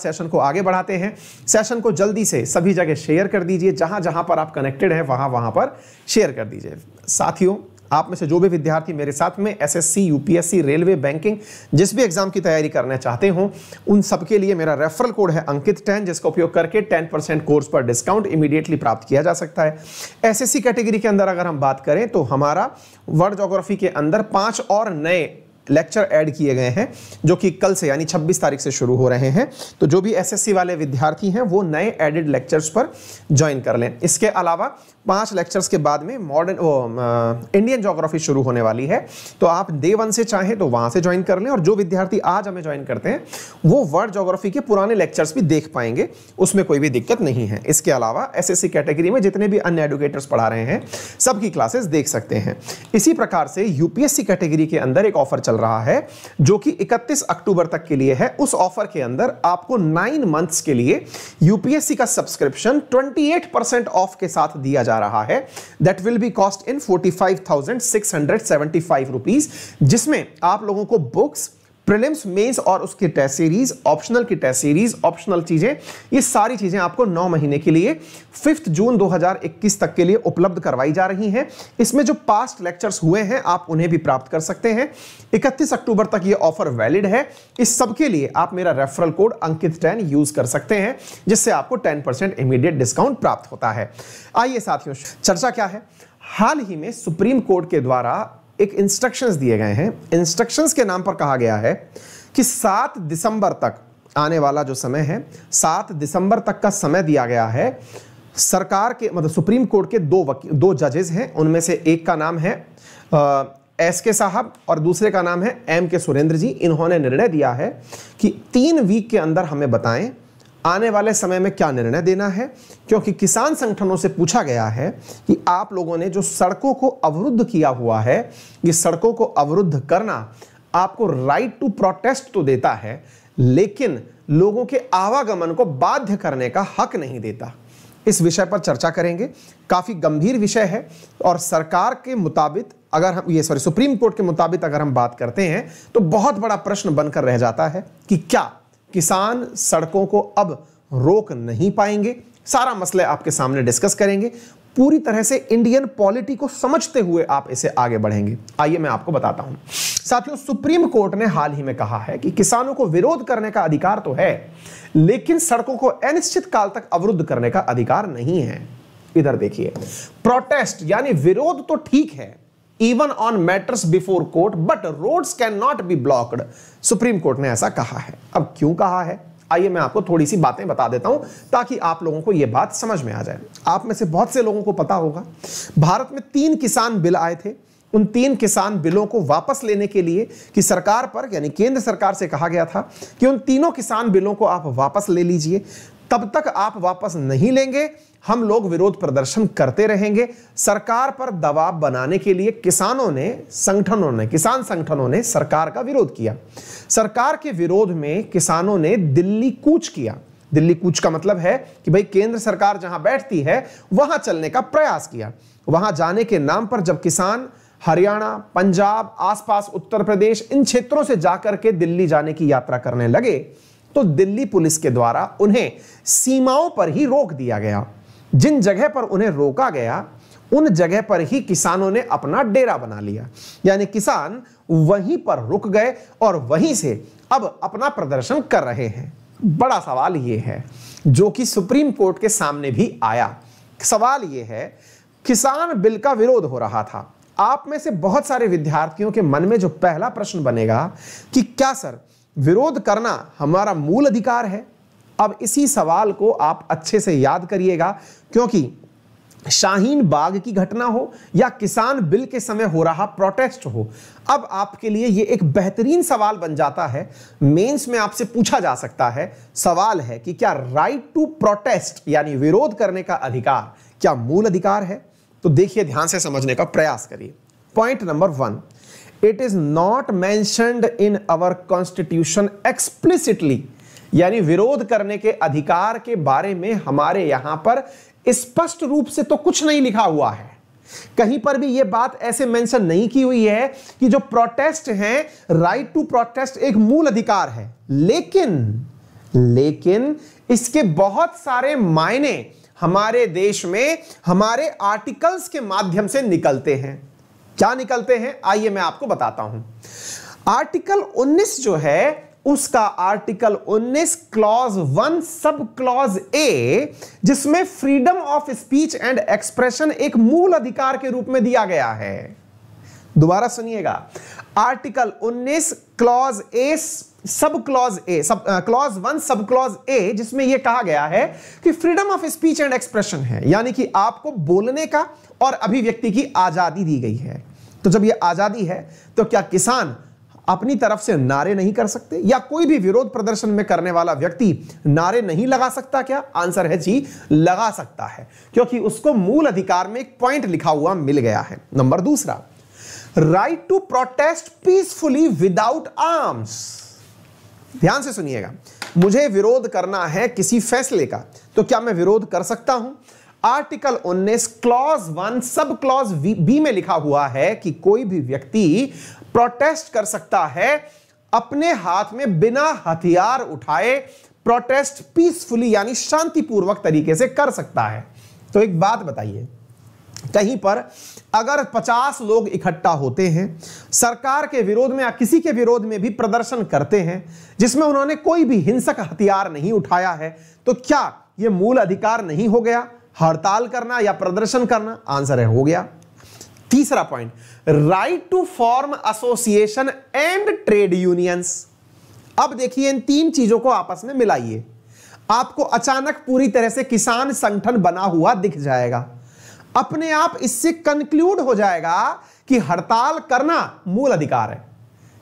session को आगे बढ़ाते हैं सेशन को जल्दी से सभी जगह शेयर कर दीजिए जहां जहां पर आप कनेक्टेड हैं वहां वहां पर शेयर कर दीजिए साथियों आप में से जो भी विद्यार्थी मेरे साथ में एसएससी यूपीएससी रेलवे बैंकिंग जिस भी एग्जाम की तैयारी करना चाहते हो उन सबके लिए मेरा रेफरल कोड है अंकित टेन जिसका उपयोग करके टेन परसेंट कोर्स पर डिस्काउंट इमीडिएटली प्राप्त किया जा सकता है एसएससी कैटेगरी के अंदर अगर हम बात करें तो हमारा वर्ल्ड जोग्राफी के अंदर पांच और नए लेक्चर ऐड किए गए हैं जो कि कल से यानी 26 तारीख से शुरू हो रहे हैं तो जो भी एसएससी वाले विद्यार्थी हैं वो नए एडेड लेक्चर्स पर ज्वाइन कर लें इसके अलावा पांच लेक्चर्स के बाद में मॉडर्न इंडियन ज्योग्राफी शुरू होने वाली है तो आप डे वन से चाहें तो वहां से ज्वाइन कर लें और जो विद्यार्थी आज हमें ज्वाइन करते हैं वो वर्ल्ड जोग्राफी के पुराने लेक्चर्स भी देख पाएंगे उसमें कोई भी दिक्कत नहीं है इसके अलावा एस कैटेगरी में जितने भी अन्य एडुकेटर्स पढ़ा रहे हैं सबकी क्लासेस देख सकते हैं इसी प्रकार से यूपीएससी कैटेगरी के अंदर एक ऑफर चल चल रहा है जो कि 31 अक्टूबर तक के लिए है उस ऑफर के अंदर आपको नाइन मंथ्स के लिए यूपीएससी का सब्सक्रिप्शन 28 परसेंट ऑफ के साथ दिया जा रहा है that will be cost in forty five thousand six hundred seventy five rupees जिसमें आप लोगों को बुक्स प्रिलिम्स मेंस और उसकी टेस्ट सीरीज ऑप्शनल की टेस्ट सीरीज ऑप्शनल चीजें ये सारी चीजें आपको नौ महीने के लिए फिफ्थ जून 2021 तक के लिए उपलब्ध करवाई जा रही हैं इसमें जो पास्ट लेक्चर्स हुए हैं आप उन्हें भी प्राप्त कर सकते हैं 31 अक्टूबर तक ये ऑफर वैलिड है इस सब के लिए आप मेरा referral code Ankit ten use कर सकते हैं जिससे आपको टेन परसेंट इमीडिएट डिस्काउंट प्राप्त होता है आइए साथियों चर्चा क्या है हाल ही में सुप्रीम कोर्ट के द्वारा एक इंस्ट्रक्शंस दिए गए हैं इंस्ट्रक्शंस के नाम पर कहा गया है कि सात दिसंबर तक आने वाला जो समय है सात दिसंबर तक का समय दिया गया है सरकार के मतलब सुप्रीम कोर्ट के दो वकील दो जजेस हैं उनमें से एक का नाम है एस के साहब और दूसरे का नाम है एम के सुरेंद्र जी इन्होंने निर्णय दिया है कि तीन वीक के अंदर हमें बताएं आने वाले समय में क्या निर्णय देना है क्योंकि किसान संगठनों से पूछा गया है कि आप लोगों ने जो सड़कों को अवरुद्ध किया हुआ है ये सड़कों को अवरुद्ध करना आपको राइट टू प्रोटेस्ट तो देता है लेकिन लोगों के आवागमन को बाध्य करने का हक नहीं देता इस विषय पर चर्चा करेंगे काफ़ी गंभीर विषय है और सरकार के मुताबिक अगर हम ये सॉरी सुप्रीम कोर्ट के मुताबिक अगर हम बात करते हैं तो बहुत बड़ा प्रश्न बनकर रह जाता है कि क्या किसान सड़कों को अब रोक नहीं पाएंगे सारा मसले आपके सामने डिस्कस करेंगे पूरी तरह से इंडियन पॉलिटी को समझते हुए आप इसे आगे बढ़ेंगे आइए मैं आपको बताता हूं साथियों सुप्रीम कोर्ट ने हाल ही में कहा है कि किसानों को विरोध करने का अधिकार तो है लेकिन सड़कों को अनिश्चित काल तक अवरुद्ध करने का अधिकार नहीं है इधर देखिए प्रोटेस्ट यानी विरोध तो ठीक है even on matters before court but roads can not be blocked supreme court ने ऐसा कहा है अब क्यों कहा है आइए मैं आपको थोड़ी सी बातें बता देता हूं ताकि आप लोगों को यह बात समझ में आ जाए आप में से बहुत से लोगों को पता होगा भारत में तीन किसान बिल आए थे उन तीन किसान बिलों को वापस लेने के लिए कि सरकार पर यानी केंद्र सरकार से कहा गया था कि उन तीनों किसान बिलों को आप वापस ले लीजिए तब तक आप वापस नहीं लेंगे हम लोग विरोध प्रदर्शन करते रहेंगे सरकार पर दबाव बनाने के लिए किसानों ने संगठनों ने किसान संगठनों ने सरकार का विरोध किया सरकार के विरोध में किसानों ने दिल्ली कूच किया दिल्ली कूच का मतलब है कि भाई केंद्र सरकार जहां बैठती है वहां चलने का प्रयास किया वहां जाने के नाम पर जब किसान हरियाणा पंजाब आसपास उत्तर प्रदेश इन क्षेत्रों से जाकर के दिल्ली जाने की यात्रा करने लगे तो दिल्ली पुलिस के द्वारा उन्हें सीमाओं पर ही रोक दिया गया जिन जगह पर उन्हें रोका गया उन जगह पर ही किसानों ने अपना डेरा बना लिया यानी किसान वहीं पर रुक गए और वहीं से अब अपना प्रदर्शन कर रहे हैं बड़ा सवाल यह है जो कि सुप्रीम कोर्ट के सामने भी आया सवाल यह है किसान बिल का विरोध हो रहा था आप में से बहुत सारे विद्यार्थियों के मन में जो पहला प्रश्न बनेगा कि क्या सर विरोध करना हमारा मूल अधिकार है अब इसी सवाल को आप अच्छे से याद करिएगा क्योंकि शाहीन बाग की घटना हो या किसान बिल के समय हो रहा प्रोटेस्ट हो अब आपके लिए ये एक बेहतरीन सवाल बन जाता है मेंस में आपसे पूछा जा सकता है सवाल है कि क्या राइट टू प्रोटेस्ट यानी विरोध करने का अधिकार क्या मूल अधिकार है तो देखिए ध्यान से समझने का प्रयास करिए point number one it is not mentioned in our constitution explicitly यानी विरोध करने के अधिकार के बारे में हमारे यहां पर स्पष्ट रूप से तो कुछ नहीं लिखा हुआ है कहीं पर भी यह बात ऐसे मेंशन नहीं की हुई है कि जो प्रोटेस्ट हैं राइट टू प्रोटेस्ट एक मूल अधिकार है लेकिन लेकिन इसके बहुत सारे मायने हमारे देश में हमारे आर्टिकल्स के माध्यम से निकलते हैं क्या निकलते हैं आइए मैं आपको बताता हूं आर्टिकल 19 जो है उसका article 19 clause one sub clause A जिसमें freedom of speech and expression एक मूल अधिकार के रूप में दिया गया है दोबारा सुनिएगा article 19 clause A sub clause A sub clause one sub clause A जिसमें यह कहा गया है कि freedom of speech and expression है यानी कि आपको बोलने का और अभिव्यक्ति की आजादी दी गई है तो जब यह आजादी है तो क्या किसान अपनी तरफ से नारे नहीं कर सकते या कोई भी विरोध प्रदर्शन में करने वाला व्यक्ति नारे नहीं लगा सकता क्या आंसर है जी लगा सकता है क्योंकि उसको मूल अधिकार में एक पॉइंट लिखा हुआ मिल गया है नंबर दूसरा right to protest peacefully without arms ध्यान से सुनिएगा मुझे विरोध करना है किसी फैसले का तो क्या मैं विरोध कर सकता हूं article 19 clause one sub clause B में लिखा हुआ है कि कोई भी व्यक्ति प्रोटेस्ट कर सकता है अपने हाथ में बिना हथियार उठाए प्रोटेस्ट पीसफुली यानी शांतिपूर्वक तरीके से कर सकता है तो एक बात बताइए कहीं पर अगर 50 लोग इकट्ठा होते हैं सरकार के विरोध में या किसी के विरोध में भी प्रदर्शन करते हैं जिसमें उन्होंने कोई भी हिंसक हथियार नहीं उठाया है तो क्या यह मूल अधिकार नहीं हो गया हड़ताल करना या प्रदर्शन करना आंसर है हो गया तीसरा point right to form association and trade unions अब देखिए इन तीन चीजों को आपस में मिलाइए आपको अचानक पूरी तरह से किसान संगठन बना हुआ दिख जाएगा अपने आप इससे कंक्लूड हो जाएगा कि हड़ताल करना मूल अधिकार है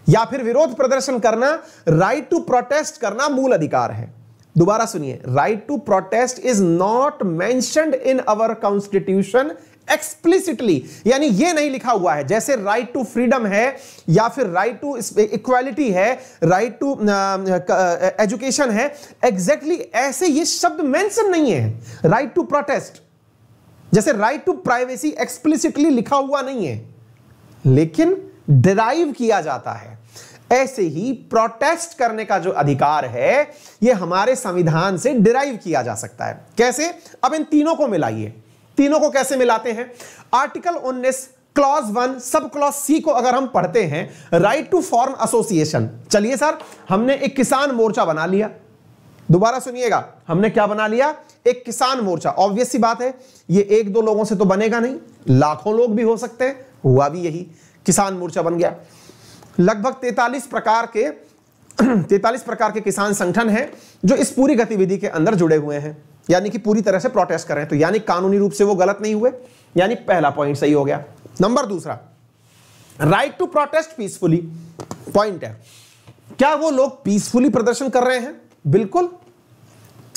या फिर विरोध प्रदर्शन करना राइट टू प्रोटेस्ट करना मूल अधिकार है दोबारा सुनिए right to protest is not mentioned in our constitution explicitly यानी यह नहीं लिखा हुआ है जैसे राइट टू फ्रीडम है या फिर राइट टू इक्वालिटी है राइट टू एजुकेशन है एग्जैक्टली exactly ऐसे ये शब्द मेंशन नहीं है राइट टू प्रोटेस्ट जैसे राइट टू प्राइवेसी एक्सप्लिसिटली लिखा हुआ नहीं है लेकिन डिराइव किया जाता है ऐसे ही प्रोटेस्ट करने का जो अधिकार है यह हमारे संविधान से डिराइव किया जा सकता है कैसे अब इन तीनों को मिलाइए तीनों को कैसे मिलाते हैं article 19 clause one sub clause C को अगर हम पढ़ते हैं राइट टू फॉर्म एसोसिएशन चलिए सर हमने एक किसान मोर्चा बना लिया दोबारा सुनिएगा हमने क्या बना लिया एक किसान मोर्चा ऑब्वियस बात है ये एक दो लोगों से तो बनेगा नहीं लाखों लोग भी हो सकते हैं हुआ भी यही किसान मोर्चा बन गया लगभग तैतालीस प्रकार के तैतालीस प्रकार के किसान संगठन हैं जो इस पूरी गतिविधि के अंदर जुड़े हुए हैं यानी कि पूरी तरह से प्रोटेस्ट कर रहे हैं तो यानी कानूनी रूप से वो गलत नहीं हुए यानी पहला पॉइंट सही हो गया नंबर दूसरा right to protest peacefully point है क्या वो लोग पीसफुली प्रदर्शन कर रहे हैं बिल्कुल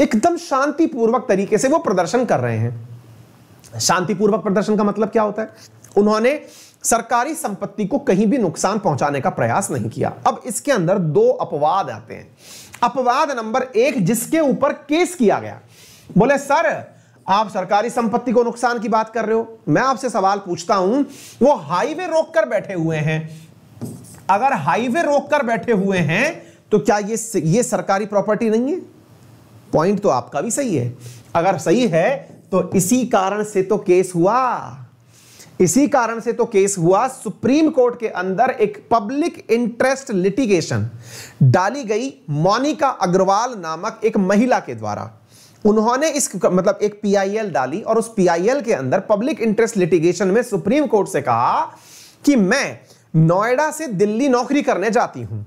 एकदम शांतिपूर्वक तरीके से वो प्रदर्शन कर रहे हैं शांतिपूर्वक प्रदर्शन का मतलब क्या होता है उन्होंने सरकारी संपत्ति को कहीं भी नुकसान पहुंचाने का प्रयास नहीं किया अब इसके अंदर दो अपवाद आते हैं अपवाद नंबर एक जिसके ऊपर केस किया गया बोले सर आप सरकारी संपत्ति को नुकसान की बात कर रहे हो मैं आपसे सवाल पूछता हूं वो हाईवे रोक कर बैठे हुए हैं अगर हाईवे रोक कर बैठे हुए हैं तो क्या ये ये सरकारी प्रॉपर्टी नहीं है पॉइंट तो आपका भी सही है अगर सही है तो इसी कारण से तो केस हुआ इसी कारण से तो केस हुआ सुप्रीम कोर्ट के अंदर एक पब्लिक इंटरेस्ट लिटिगेशन डाली गई मोनिका अग्रवाल नामक एक महिला के द्वारा उन्होंने इस मतलब एक पीआईएल डाली और उस पीआईएल के अंदर पब्लिक इंटरेस्ट लिटिगेशन में सुप्रीम कोर्ट से कहा कि मैं नोएडा से दिल्ली नौकरी करने जाती हूं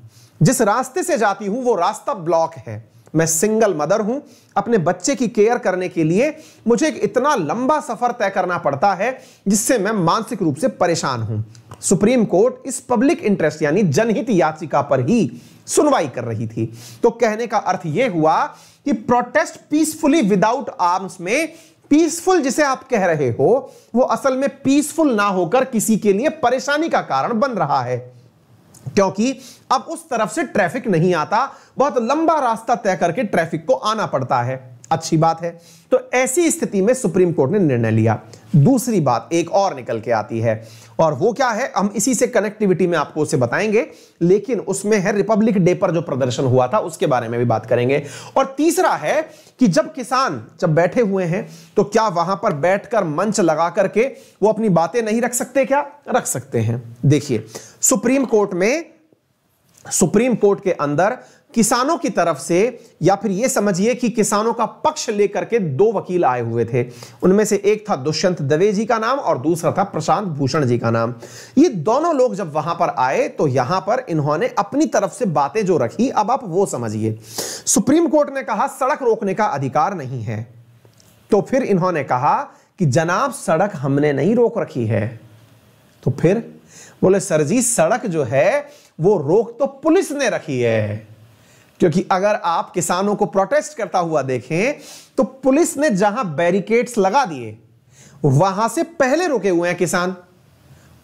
जिस रास्ते से जाती हूं वो रास्ता ब्लॉक है मैं सिंगल मदर हूं अपने बच्चे की केयर करने के लिए मुझे इतना लंबा सफर तय करना पड़ता है जिससे मैं मानसिक रूप से परेशान हूं सुप्रीम कोर्ट इस पब्लिक इंटरेस्ट यानी जनहित याचिका पर ही सुनवाई कर रही थी तो कहने का अर्थ यह हुआ कि प्रोटेस्ट पीसफुली विदाउट आर्म्स में पीसफुल जिसे आप कह रहे हो वो असल में पीसफुल ना होकर किसी के लिए परेशानी का कारण बन रहा है क्योंकि अब उस तरफ से ट्रैफिक नहीं आता बहुत लंबा रास्ता तय करके ट्रैफिक को आना पड़ता है अच्छी बात है तो ऐसी स्थिति में सुप्रीम कोर्ट ने निर्णय लिया दूसरी बात एक और निकल के आती है और वो क्या है हम इसी से कनेक्टिविटी में आपको उसे बताएंगे लेकिन उसमें है रिपब्लिक डे पर जो प्रदर्शन हुआ था उसके बारे में भी बात करेंगे और तीसरा है कि जब किसान जब बैठे हुए हैं तो क्या वहां पर बैठकर मंच लगा करके वो अपनी बातें नहीं रख सकते क्या रख सकते हैं देखिए सुप्रीम कोर्ट में सुप्रीम कोर्ट के अंदर किसानों की तरफ से या फिर यह समझिए कि किसानों का पक्ष लेकर के दो वकील आए हुए थे उनमें से एक था दुष्यंत दवे जी का नाम और दूसरा था प्रशांत भूषण जी का नाम ये दोनों लोग जब वहां पर आए तो यहां पर इन्होंने अपनी तरफ से बातें जो रखी अब आप वो समझिए सुप्रीम कोर्ट ने कहा सड़क रोकने का अधिकार नहीं है तो फिर इन्होंने कहा कि जनाब सड़क हमने नहीं रोक रखी है तो फिर बोले सर जी सड़क जो है वो रोक तो पुलिस ने रखी है क्योंकि अगर आप किसानों को प्रोटेस्ट करता हुआ देखें तो पुलिस ने जहां बैरिकेड्स लगा दिए वहां से पहले रुके हुए हैं किसान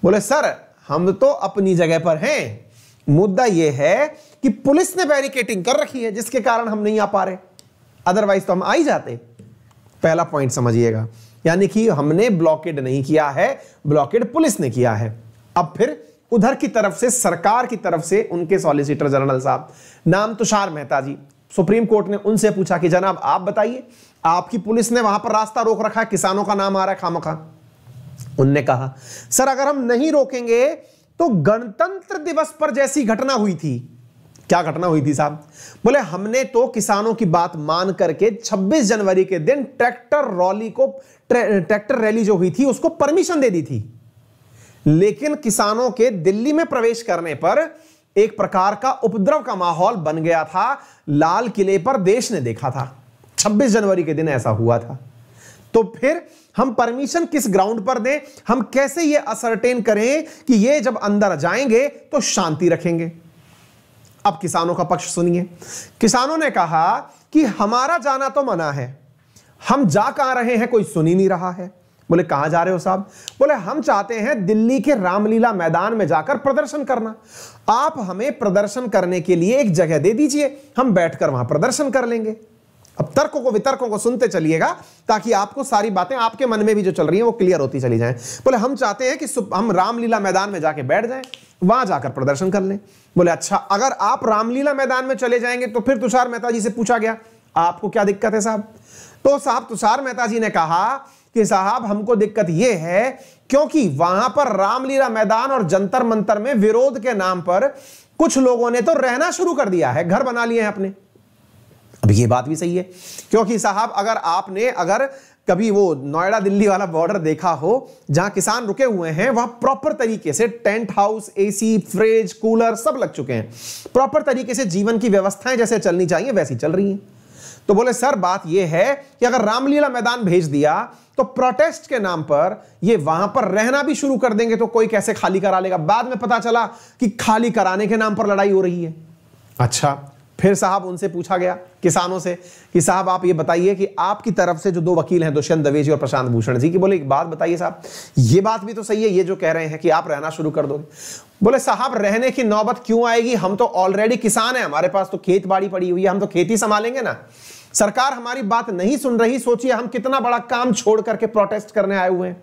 बोले सर हम तो अपनी जगह पर हैं मुद्दा यह है कि पुलिस ने बैरिकेटिंग कर रखी है जिसके कारण हम नहीं आ पा रहे अदरवाइज तो हम आ ही जाते पहला पॉइंट समझिएगा यानी कि हमने ब्लॉकेड नहीं किया है ब्लॉकेड पुलिस ने किया है अब फिर उधर की तरफ से सरकार की तरफ से उनके सॉलिसिटर जनरल साहब नाम तुषार मेहता जी सुप्रीम कोर्ट ने उनसे पूछा कि जनाब आप बताइए आपकी पुलिस ने वहां पर रास्ता रोक रखा है किसानों का नाम आ रहा है खामखा उनने कहा सर अगर हम नहीं रोकेंगे तो गणतंत्र दिवस पर जैसी घटना हुई थी क्या घटना हुई थी साहब बोले हमने तो किसानों की बात मान करके 26 जनवरी के दिन ट्रैक्टर रॉली को ट्रैक्टर रैली जो हुई थी उसको परमिशन दे दी थी लेकिन किसानों के दिल्ली में प्रवेश करने पर एक प्रकार का उपद्रव का माहौल बन गया था लाल किले पर देश ने देखा था 26 जनवरी के दिन ऐसा हुआ था तो फिर हम परमिशन किस ग्राउंड पर दें हम कैसे यह असरटेन करें कि ये जब अंदर जाएंगे तो शांति रखेंगे अब किसानों का पक्ष सुनिए किसानों ने कहा कि हमारा जाना तो मना है हम जा कहां रहे हैं कोई सुन ही नहीं रहा है बोले कहां जा रहे हो साहब बोले हम चाहते हैं दिल्ली के रामलीला मैदान में जाकर प्रदर्शन करना आप हमें प्रदर्शन करने के लिए एक जगह दे दीजिए हम बैठकर वहां प्रदर्शन कर लेंगे अब तर्कों को वितर्कों को सुनते चलिएगा ताकि आपको सारी बातें आपके मन में भी जो चल रही है वो क्लियर होती चली जाए बोले हम चाहते हैं कि हम रामलीला मैदान में जाके बैठ जाए वहां जाकर प्रदर्शन कर लें बोले अच्छा अगर आप रामलीला मैदान में चले जाएंगे तो फिर तुषार मेहता जी से पूछा गया आपको क्या दिक्कत है साहब तो साहब तुषार मेहता जी ने कहा कि साहब हमको दिक्कत यह है क्योंकि वहां पर रामलीला मैदान और जंतर मंतर में विरोध के नाम पर कुछ लोगों ने तो रहना शुरू कर दिया है घर बना लिए हैं अपने अब ये बात भी सही है क्योंकि साहब अगर आपने अगर कभी वो नोएडा दिल्ली वाला बॉर्डर देखा हो जहां किसान रुके हुए हैं वहां प्रॉपर तरीके से tent house AC fridge cooler सब लग चुके हैं प्रॉपर तरीके से जीवन की व्यवस्थाएं जैसे चलनी चाहिए वैसी चल रही हैं तो बोले सर बात यह है कि अगर रामलीला मैदान भेज दिया तो प्रोटेस्ट के नाम पर ये वहां पर रहना भी शुरू कर देंगे तो कोई कैसे खाली करा लेगा बाद में पता चला कि खाली कराने के नाम पर लड़ाई हो रही है अच्छा फिर साहब उनसे पूछा गया किसानों से कि साहब आप ये बताइए कि आपकी तरफ से जो दो वकील हैं दुष्यंत दवे जी और प्रशांत भूषण जी की बोले एक बात बताइए साहब ये बात भी तो सही है ये जो कह रहे हैं कि आप रहना शुरू कर दोगे बोले साहब रहने की नौबत क्यों आएगी हम तो ऑलरेडी किसान हैं हमारे पास तो खेत बाड़ी पड़ी हुई है हम तो खेती संभालेंगे ना सरकार हमारी बात नहीं सुन रही सोचिए हम कितना बड़ा काम छोड़ करके प्रोटेस्ट करने आए हुए हैं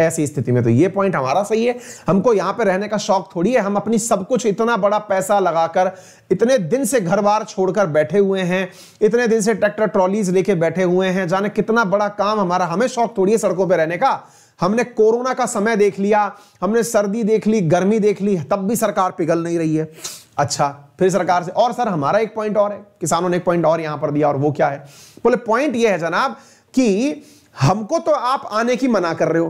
ऐसी स्थिति में तो ये पॉइंट हमारा सही है हमको यहां पे रहने का शौक थोड़ी है हम अपनी सब कुछ इतना बड़ा पैसा लगाकर इतने दिन से घर बार छोड़कर बैठे हुए हैं इतने दिन से ट्रैक्टर ट्रॉलीज लेके बैठे हुए हैं जाने कितना बड़ा काम हमारा हमें शौक थोड़ी है सड़कों पर रहने का हमने कोरोना का समय देख लिया हमने सर्दी देख ली गर्मी देख ली तब भी सरकार पिघल नहीं रही है अच्छा फिर सरकार से और सर हमारा एक पॉइंट और है किसानों ने एक पॉइंट और यहां पर दिया और वो क्या है बोले पॉइंट ये है जनाब कि हमको तो आप आने की मना कर रहे हो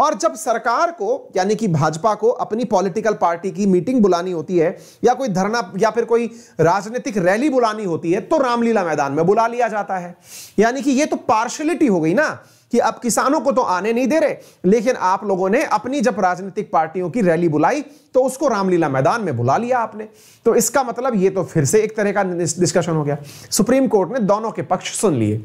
और जब सरकार को यानी कि भाजपा को अपनी पॉलिटिकल पार्टी की मीटिंग बुलानी होती है या कोई धरना या फिर कोई राजनीतिक रैली बुलानी होती है तो रामलीला मैदान में बुला लिया जाता है यानी कि यह तो पार्शलिटी हो गई ना कि अब किसानों को तो आने नहीं दे रहे लेकिन आप लोगों ने अपनी जब राजनीतिक पार्टियों की रैली बुलाई तो उसको रामलीला मैदान में बुला लिया आपने तो इसका मतलब ये तो फिर से एक तरह का डिस्कशन हो गया सुप्रीम कोर्ट ने दोनों के पक्ष सुन लिए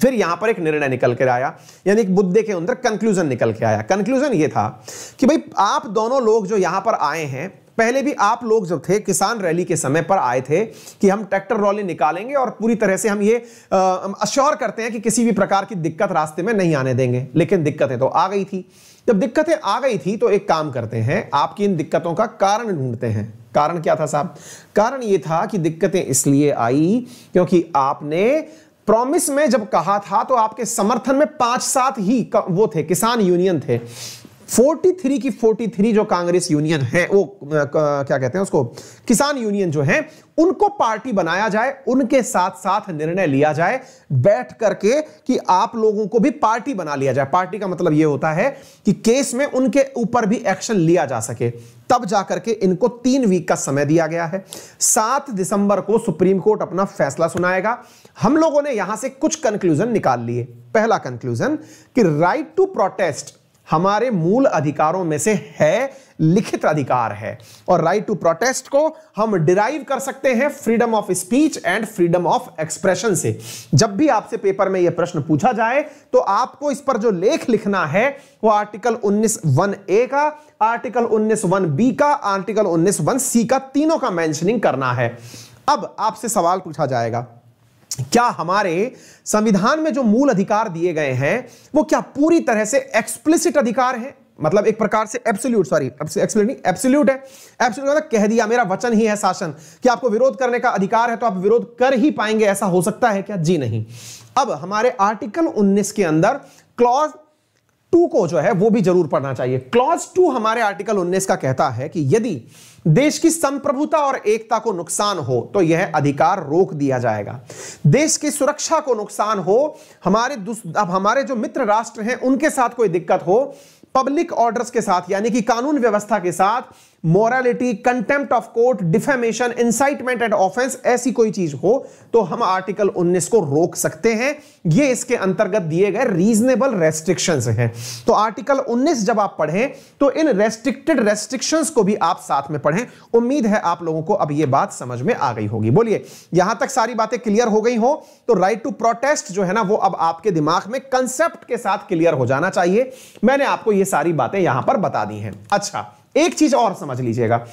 फिर यहां पर एक निर्णय निकल कर आया यानी एक मुद्दे के अंदर कंक्लूजन निकल के आया कंक्लूजन ये था कि भाई आप दोनों लोग जो यहां पर आए हैं पहले भी आप लोग जब थे किसान रैली के समय पर आए थे कि हम ट्रैक्टर रॉली निकालेंगे और पूरी तरह से हम ये अश्योर करते हैं कि किसी भी प्रकार की दिक्कत रास्ते में नहीं आने देंगे लेकिन दिक्कतें तो आ गई थी जब दिक्कतें आ गई थी तो एक काम करते हैं आपकी इन दिक्कतों का कारण ढूंढते हैं कारण क्या था साहब कारण ये था कि दिक्कतें इसलिए आई क्योंकि आपने प्रॉमिस में जब कहा था तो आपके समर्थन में पांच सात ही वो थे किसान यूनियन थे 43 की 43 जो कांग्रेस यूनियन है वो क्या कहते हैं उसको किसान यूनियन जो है उनको पार्टी बनाया जाए उनके साथ साथ निर्णय लिया जाए बैठ करके कि आप लोगों को भी पार्टी बना लिया जाए पार्टी का मतलब यह होता है कि केस में उनके ऊपर भी एक्शन लिया जा सके तब जाकर के इनको तीन वीक का समय दिया गया है सात दिसंबर को सुप्रीम कोर्ट अपना फैसला सुनाएगा हम लोगों ने यहां से कुछ कंक्लूजन निकाल लिए पहला कंक्लूजन कि राइट टू प्रोटेस्ट हमारे मूल अधिकारों में से है लिखित अधिकार है और राइट टू प्रोटेस्ट को हम डिराइव कर सकते हैं freedom of speech and freedom of expression से जब भी आपसे पेपर में यह प्रश्न पूछा जाए तो आपको इस पर जो लेख लिखना है वो आर्टिकल 19.1 ए का आर्टिकल 19.1 बी का आर्टिकल 19.1 सी का तीनों का मेंशनिंग करना है अब आपसे सवाल पूछा जाएगा क्या हमारे संविधान में जो मूल अधिकार दिए गए हैं वो क्या पूरी तरह से एक्सप्लिसिट अधिकार है मतलब एक प्रकार से एब्सोल्यूट सॉरी एब्सोल्यूट नहीं एब्सोल्यूट है एब्सोल्यूट मतलब कह दिया मेरा वचन ही है शासन कि आपको विरोध करने का अधिकार है तो आप विरोध कर ही पाएंगे ऐसा हो सकता है क्या जी नहीं अब हमारे आर्टिकल 19 के अंदर क्लॉज टू को जो है वो भी जरूर पढ़ना चाहिए क्लॉज टू हमारे आर्टिकल 19 का कहता है कि यदि देश की संप्रभुता और एकता को नुकसान हो तो यह अधिकार रोक दिया जाएगा देश की सुरक्षा को नुकसान हो हमारे अब हमारे जो मित्र राष्ट्र हैं उनके साथ कोई दिक्कत हो पब्लिक ऑर्डर्स के साथ यानी कि कानून व्यवस्था के साथ morality contempt of court defamation incitement and offence ऐसी कोई चीज हो तो हम आर्टिकल 19 को रोक सकते हैं ये इसके अंतर्गत दिए गए रीजनेबल रेस्ट्रिक्शंस हैं तो आर्टिकल 19 जब आप पढ़ें तो इन रेस्ट्रिक्टेड रेस्ट्रिक्शंस को भी आप साथ में पढ़ें उम्मीद है आप लोगों को अब ये बात समझ में आ गई होगी बोलिए यहां तक सारी बातें क्लियर हो गई हो तो राइट टू प्रोटेस्ट जो है ना वो अब आपके दिमाग में कंसेप्ट के साथ क्लियर हो जाना चाहिए मैंने आपको ये सारी बातें यहां पर बता दी है अच्छा एक चीज और समझ लीजिएगा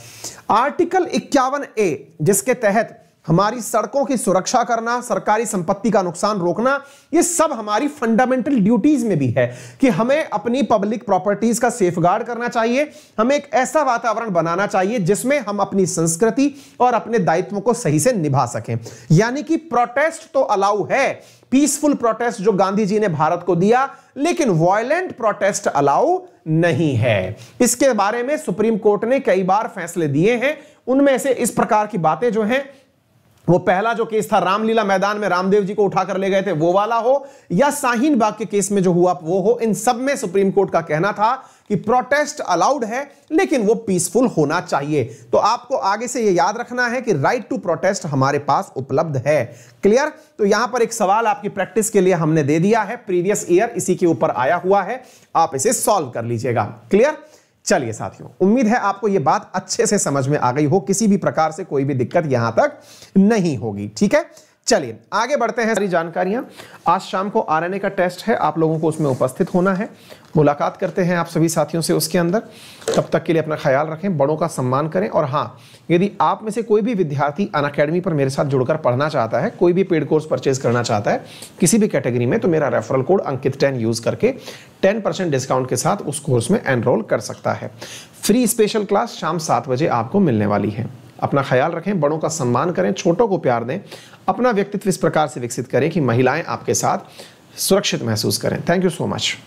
आर्टिकल इक्यावन ए जिसके तहत हमारी सड़कों की सुरक्षा करना सरकारी संपत्ति का नुकसान रोकना ये सब हमारी फंडामेंटल ड्यूटीज में भी है कि हमें अपनी पब्लिक प्रॉपर्टीज का सेफ करना चाहिए हमें एक ऐसा वातावरण बनाना चाहिए जिसमें हम अपनी संस्कृति और अपने दायित्वों को सही से निभा सकें यानी कि प्रोटेस्ट तो अलाउ है पीसफुल प्रोटेस्ट जो गांधी जी ने भारत को दिया लेकिन वॉयलेंट प्रोटेस्ट अलाउ नहीं है इसके बारे में सुप्रीम कोर्ट ने कई बार फैसले दिए हैं उनमें से इस प्रकार की बातें जो हैं वो पहला जो केस था रामलीला मैदान में रामदेव जी को उठाकर ले गए थे वो वाला हो या साहिन बाग के केस में जो हुआ वो हो इन सब में सुप्रीम कोर्ट का कहना था कि प्रोटेस्ट अलाउड है लेकिन वो पीसफुल होना चाहिए तो आपको आगे से ये याद रखना है कि राइट टू प्रोटेस्ट हमारे पास उपलब्ध है क्लियर तो यहां पर एक सवाल आपकी प्रैक्टिस के लिए हमने दे दिया है प्रीवियस ईयर इसी के ऊपर आया हुआ है आप इसे सॉल्व कर लीजिएगा क्लियर चलिए साथियों उम्मीद है आपको यह बात अच्छे से समझ में आ गई हो किसी भी प्रकार से कोई भी दिक्कत यहां तक नहीं होगी ठीक है चलिए आगे बढ़ते हैं सारी जानकारियां आज शाम को आरएनए का टेस्ट है आप लोगों को उसमें उपस्थित होना है मुलाकात करते हैं आप सभी साथियों से उसके अंदर तब तक के लिए अपना ख्याल रखें बड़ों का सम्मान करें और हाँ यदि आप में से कोई भी विद्यार्थी अन अकेडमी पर मेरे साथ जुड़कर पढ़ना चाहता है कोई भी पेड कोर्स परचेज करना चाहता है किसी भी कैटेगरी में तो मेरा referral code Ankit ten use करके टेन परसेंट डिस्काउंट के साथ उस कोर्स में एनरोल कर सकता है फ्री स्पेशल क्लास शाम सात बजे आपको मिलने वाली है अपना ख्याल रखें बड़ों का सम्मान करें छोटों को प्यार दें अपना व्यक्तित्व इस प्रकार से विकसित करें कि महिलाएं आपके साथ सुरक्षित महसूस करें थैंक यू सो मच